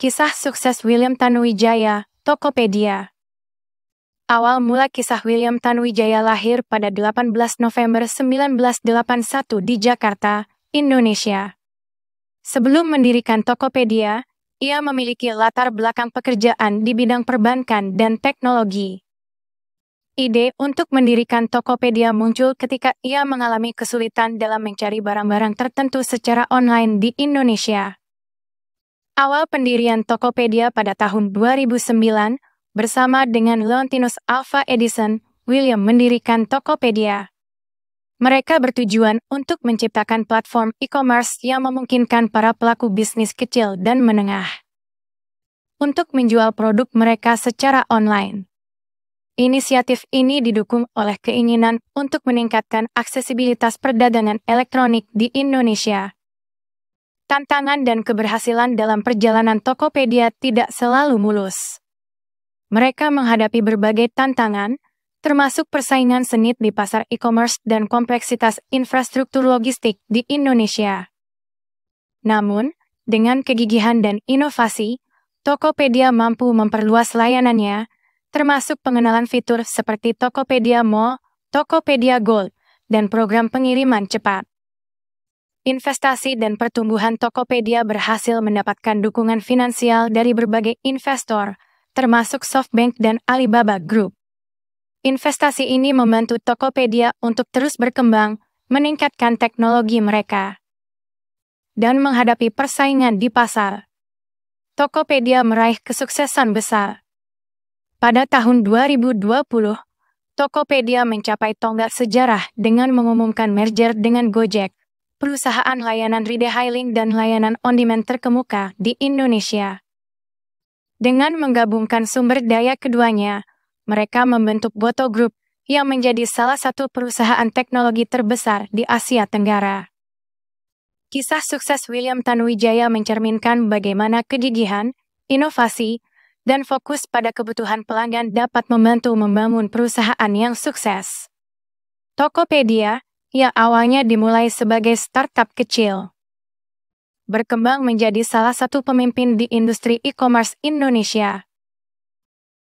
Kisah sukses William Tanuwijaya, Tokopedia. Awal mula kisah William Tanuwijaya lahir pada 18 November 1981 di Jakarta, Indonesia. Sebelum mendirikan Tokopedia, ia memiliki latar belakang pekerjaan di bidang perbankan dan teknologi. Ide untuk mendirikan Tokopedia muncul ketika ia mengalami kesulitan dalam mencari barang-barang tertentu secara online di Indonesia. Awal pendirian Tokopedia pada tahun 2009 bersama dengan Leontinus Alpha Edison, William mendirikan Tokopedia. Mereka bertujuan untuk menciptakan platform e-commerce yang memungkinkan para pelaku bisnis kecil dan menengah untuk menjual produk mereka secara online. Inisiatif ini didukung oleh keinginan untuk meningkatkan aksesibilitas perdagangan elektronik di Indonesia tantangan dan keberhasilan dalam perjalanan Tokopedia tidak selalu mulus. Mereka menghadapi berbagai tantangan, termasuk persaingan sengit di pasar e-commerce dan kompleksitas infrastruktur logistik di Indonesia. Namun, dengan kegigihan dan inovasi, Tokopedia mampu memperluas layanannya, termasuk pengenalan fitur seperti Tokopedia Mall, Tokopedia Gold, dan program pengiriman cepat investasi dan pertumbuhan Tokopedia berhasil mendapatkan dukungan finansial dari berbagai investor, termasuk SoftBank dan Alibaba Group. Investasi ini membantu Tokopedia untuk terus berkembang, meningkatkan teknologi mereka, dan menghadapi persaingan di pasar. Tokopedia meraih kesuksesan besar. Pada tahun 2020, Tokopedia mencapai tonggak sejarah dengan mengumumkan merger dengan Gojek, perusahaan layanan ride-hailing dan layanan on-demand terkemuka di Indonesia. Dengan menggabungkan sumber daya keduanya, mereka membentuk Boto Group yang menjadi salah satu perusahaan teknologi terbesar di Asia Tenggara. Kisah sukses William Tanwijaya mencerminkan bagaimana kegigihan, inovasi, dan fokus pada kebutuhan pelanggan dapat membantu membangun perusahaan yang sukses. Tokopedia, yang awalnya dimulai sebagai startup kecil. Berkembang menjadi salah satu pemimpin di industri e-commerce Indonesia.